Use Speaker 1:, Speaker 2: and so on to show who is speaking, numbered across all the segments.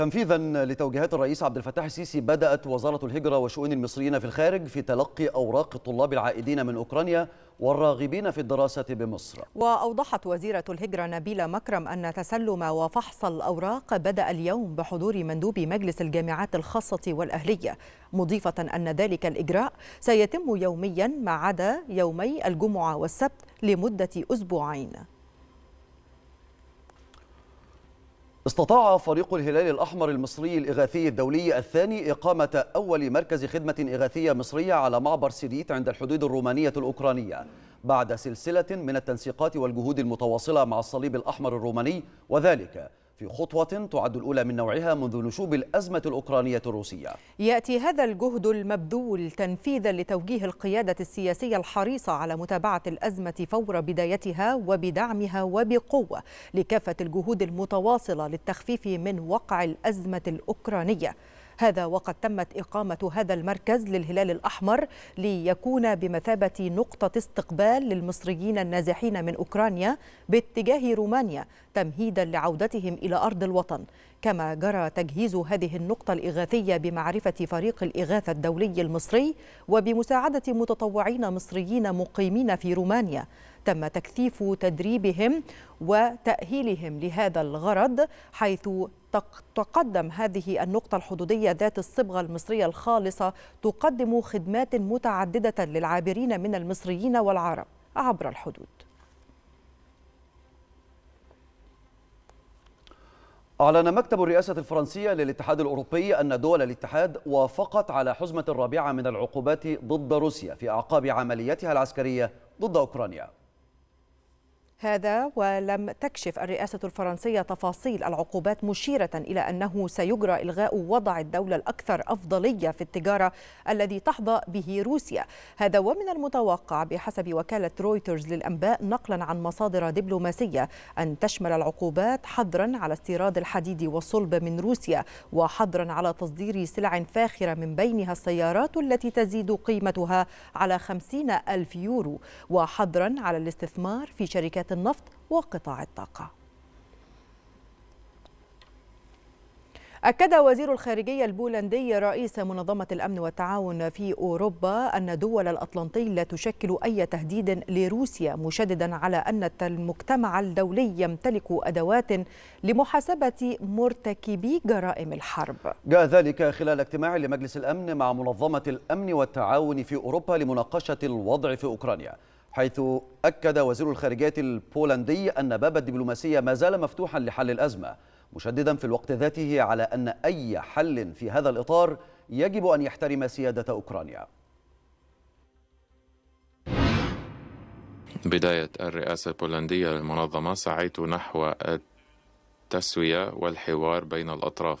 Speaker 1: تنفيذا لتوجيهات الرئيس عبد الفتاح السيسي بدأت وزارة الهجرة وشؤون المصريين في الخارج في تلقي أوراق الطلاب العائدين من أوكرانيا والراغبين في الدراسة بمصر
Speaker 2: وأوضحت وزيرة الهجرة نبيلة مكرم أن تسلم وفحص الأوراق بدأ اليوم بحضور مندوب مجلس الجامعات الخاصة والأهلية مضيفة أن ذلك الإجراء سيتم يوميا ما عدا يومي الجمعة والسبت لمدة أسبوعين
Speaker 1: استطاع فريق الهلال الأحمر المصري الإغاثي الدولي الثاني إقامة أول مركز خدمة إغاثية مصرية على معبر سيديت عند الحدود الرومانية الأوكرانية بعد سلسلة من التنسيقات والجهود المتواصلة مع الصليب الأحمر الروماني وذلك في خطوة تعد الأولى من نوعها منذ نشوب الأزمة الأوكرانية الروسية
Speaker 2: يأتي هذا الجهد المبذول تنفيذا لتوجيه القيادة السياسية الحريصة على متابعة الأزمة فور بدايتها وبدعمها وبقوة لكافة الجهود المتواصلة للتخفيف من وقع الأزمة الأوكرانية هذا وقد تمت إقامة هذا المركز للهلال الأحمر ليكون بمثابة نقطة استقبال للمصريين النازحين من أوكرانيا باتجاه رومانيا تمهيدا لعودتهم إلى أرض الوطن كما جرى تجهيز هذه النقطة الإغاثية بمعرفة فريق الإغاثة الدولي المصري وبمساعدة متطوعين مصريين مقيمين في رومانيا تم تكثيف تدريبهم وتأهيلهم لهذا الغرض حيث تقدم هذه النقطة الحدودية ذات الصبغة المصرية الخالصة تقدم خدمات متعددة للعابرين من المصريين والعرب عبر الحدود
Speaker 1: أعلن مكتب الرئاسة الفرنسية للاتحاد الأوروبي أن دول الاتحاد وافقت على حزمة الرابعة من العقوبات ضد روسيا في أعقاب عملياتها العسكرية ضد أوكرانيا
Speaker 2: هذا ولم تكشف الرئاسة الفرنسية تفاصيل العقوبات مشيرة إلى أنه سيجرى إلغاء وضع الدولة الأكثر أفضلية في التجارة الذي تحظى به روسيا هذا ومن المتوقع بحسب وكالة رويترز للأنباء نقلا عن مصادر دبلوماسية أن تشمل العقوبات حظرا على استيراد الحديد والصلب من روسيا وحظرا على تصدير سلع فاخرة من بينها السيارات التي تزيد قيمتها على 50 ألف يورو وحظرا على الاستثمار في شركات النفط وقطاع الطاقة أكد وزير الخارجية البولندي رئيس منظمة الأمن والتعاون في أوروبا أن دول الأطلنطي لا تشكل أي تهديد لروسيا مشددا على أن المجتمع الدولي يمتلك أدوات لمحاسبة مرتكبي جرائم الحرب
Speaker 1: جاء ذلك خلال اجتماع لمجلس الأمن مع منظمة الأمن والتعاون في أوروبا لمناقشة الوضع في أوكرانيا حيث أكد وزير الخارجية البولندي أن باب الدبلوماسية ما زال مفتوحا لحل الأزمة مشددا في الوقت ذاته على أن أي حل في هذا الإطار يجب أن يحترم سيادة أوكرانيا
Speaker 2: بداية الرئاسة البولندية للمنظمة سعيت نحو التسوية والحوار بين الأطراف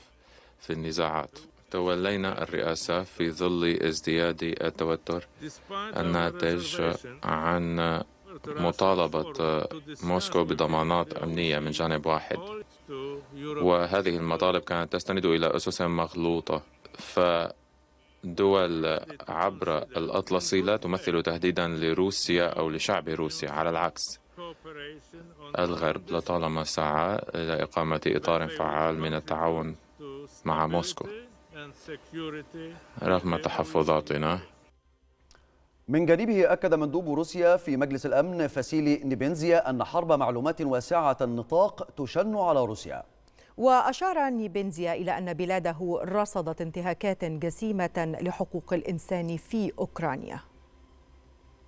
Speaker 2: في النزاعات تولينا الرئاسة في ظل ازدياد التوتر الناتج عن مطالبة موسكو بضمانات أمنية من جانب واحد وهذه المطالب كانت تستند إلى أسس مغلوطة فدول عبر الأطلسي لا تمثل تهديدا لروسيا أو لشعب روسيا على العكس الغرب لطالما سعى إلى إقامة إطار فعال من التعاون مع موسكو رغم تحفظاتنا
Speaker 1: من جانبه أكد مندوب روسيا في مجلس الأمن فاسيلي نيبنزيا أن حرب معلومات واسعة النطاق تشن على روسيا
Speaker 2: وأشار نيبنزيا إلى أن بلاده رصدت انتهاكات جسيمة لحقوق الإنسان في أوكرانيا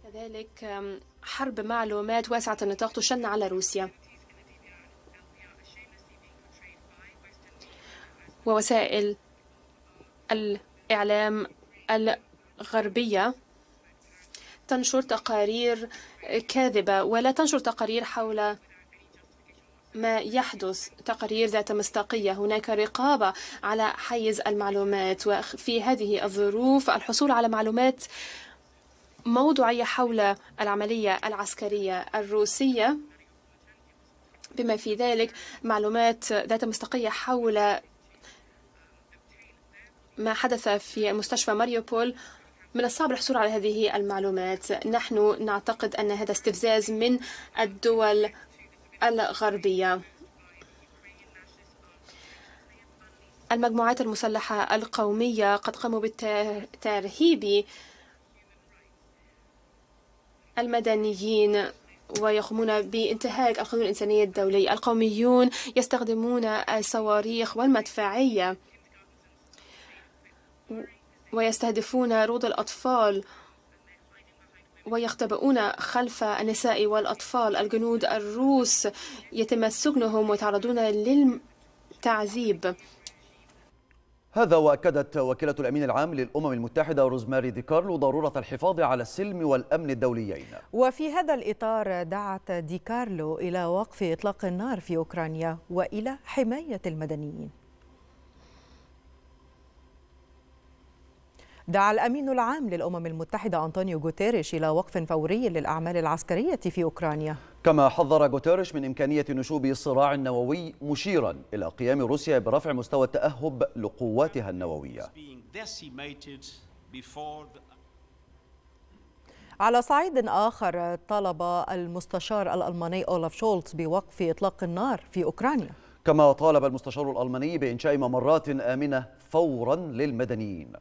Speaker 3: كذلك حرب معلومات واسعة النطاق تشن على روسيا ووسائل الإعلام الغربية تنشر تقارير كاذبة ولا تنشر تقارير حول ما يحدث تقارير ذات مصداقية هناك رقابة على حيز المعلومات وفي هذه الظروف الحصول على معلومات موضوعية حول العملية العسكرية الروسية بما في ذلك معلومات ذات مصداقية حول ما حدث في مستشفى ماريوبول من الصعب الحصول على هذه المعلومات نحن نعتقد أن هذا استفزاز من الدول الغربية المجموعات المسلحة القومية قد قاموا بالترهيب المدنيين ويقومون بانتهاك القانون الإنساني الدولي القوميون يستخدمون الصواريخ والمدفعية ويستهدفون عروض الأطفال ويختبؤون خلف النساء والأطفال الجنود الروس يتم سجنهم ويتعرضون للتعذيب
Speaker 1: هذا واكدت وكيله الامين العام للامم المتحده روزماري دي كارلو ضروره الحفاظ على السلم والامن الدوليين.
Speaker 2: وفي هذا الاطار دعت دي كارلو الى وقف اطلاق النار في اوكرانيا والى حمايه المدنيين. دعا الأمين العام للأمم المتحدة أنطونيو غوتيريش إلى وقف فوري للأعمال العسكرية في أوكرانيا
Speaker 1: كما حذر غوتيريش من إمكانية نشوب صراع نووي مشيرا إلى قيام روسيا برفع مستوى التأهب لقواتها النووية
Speaker 2: على صعيد آخر طلب المستشار الألماني
Speaker 1: أولاف شولتز بوقف إطلاق النار في أوكرانيا كما طالب المستشار الألماني بإنشاء ممرات آمنة فورا للمدنيين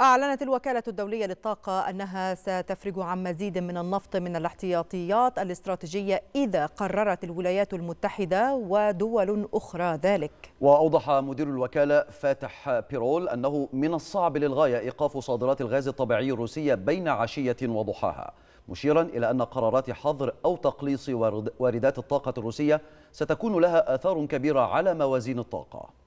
Speaker 2: أعلنت الوكالة الدولية للطاقة أنها ستفرج عن مزيد من النفط من الاحتياطيات الاستراتيجية إذا قررت الولايات المتحدة ودول أخرى ذلك
Speaker 1: وأوضح مدير الوكالة فاتح بيرول أنه من الصعب للغاية إيقاف صادرات الغاز الطبيعي الروسية بين عشية وضحاها مشيرا إلى أن قرارات حظر أو تقليص واردات الطاقة الروسية ستكون لها آثار كبيرة على موازين الطاقة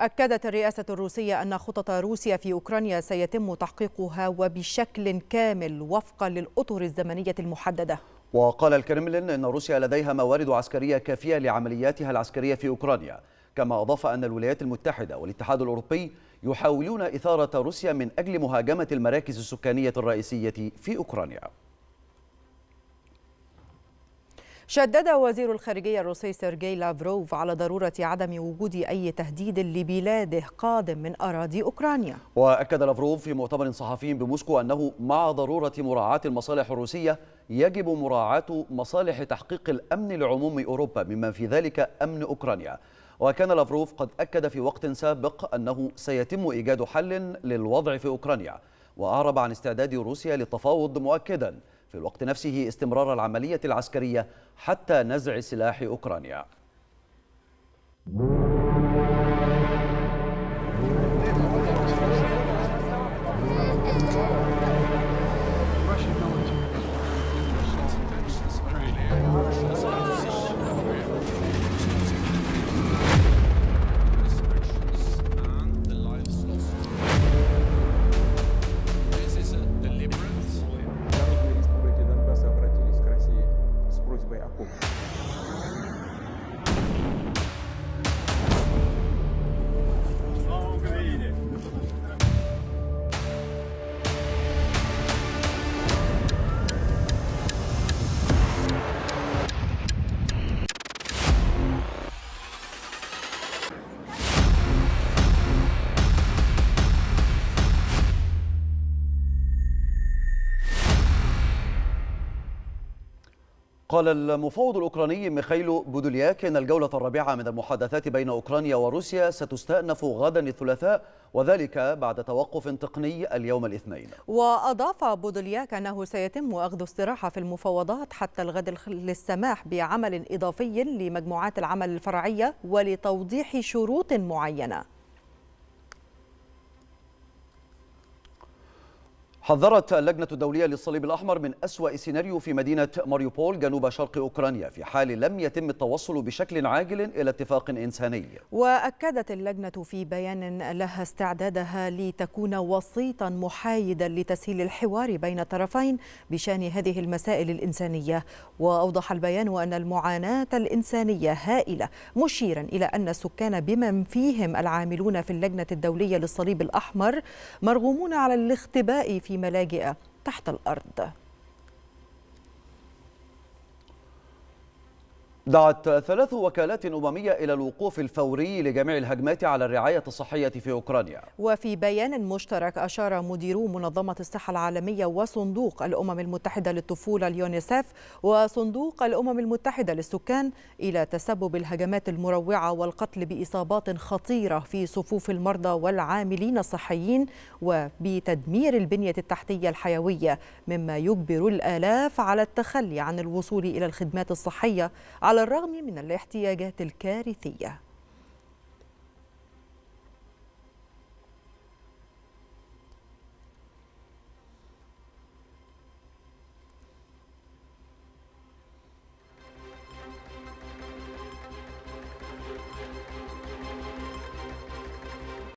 Speaker 2: أكدت الرئاسة الروسية أن خطط روسيا في أوكرانيا سيتم تحقيقها وبشكل كامل وفقا للأطر الزمنية المحددة
Speaker 1: وقال الكرملين أن روسيا لديها موارد عسكرية كافية لعملياتها العسكرية في أوكرانيا كما أضاف أن الولايات المتحدة والاتحاد الأوروبي يحاولون إثارة روسيا من أجل مهاجمة المراكز السكانية الرئيسية في أوكرانيا
Speaker 2: شدد وزير الخارجية الروسي سيرجي لافروف على ضرورة عدم وجود أي تهديد لبلاده قادم من أراضي أوكرانيا
Speaker 1: وأكد لافروف في مؤتمر صحفي بموسكو أنه مع ضرورة مراعاة المصالح الروسية يجب مراعاة مصالح تحقيق الأمن لعموم أوروبا مما في ذلك أمن أوكرانيا وكان لافروف قد أكد في وقت سابق أنه سيتم إيجاد حل للوضع في أوكرانيا وأعرب عن استعداد روسيا للتفاوض مؤكداً في الوقت نفسه استمرار العملية العسكرية حتى نزع سلاح أوكرانيا قال المفوض الأوكراني ميخايلو بودولياك إن الجولة الرابعة من المحادثات بين أوكرانيا وروسيا ستستأنف غدا الثلاثاء وذلك بعد توقف تقني اليوم الاثنين
Speaker 2: وأضاف بودولياك أنه سيتم أخذ استراحة في المفاوضات حتى الغد للسماح بعمل إضافي لمجموعات العمل الفرعية ولتوضيح شروط معينة
Speaker 1: حذرت اللجنة الدولية للصليب الأحمر من أسوأ سيناريو في مدينة ماريوبول جنوب شرق أوكرانيا في حال لم يتم التوصل بشكل عاجل إلى اتفاق إنساني
Speaker 2: وأكدت اللجنة في بيان لها استعدادها لتكون وسيطا محايدا لتسهيل الحوار بين الطرفين بشأن هذه المسائل الإنسانية وأوضح البيان أن المعاناة الإنسانية هائلة مشيرا إلى أن السكان بمن فيهم العاملون في اللجنة الدولية للصليب الأحمر مرغومون على الاختباء في ملاجئ تحت الأرض
Speaker 1: دعت ثلاث وكالات أممية إلى الوقوف الفوري لجميع الهجمات على الرعاية الصحية في أوكرانيا
Speaker 2: وفي بيان مشترك أشار مديرو منظمة الصحة العالمية وصندوق الأمم المتحدة للطفولة اليونيسف وصندوق الأمم المتحدة للسكان إلى تسبب الهجمات المروعة والقتل بإصابات خطيرة في صفوف المرضى والعاملين الصحيين وبتدمير البنية التحتية الحيوية مما يجبر الآلاف على التخلي عن الوصول إلى الخدمات الصحية على على الرغم من الاحتياجات الكارثية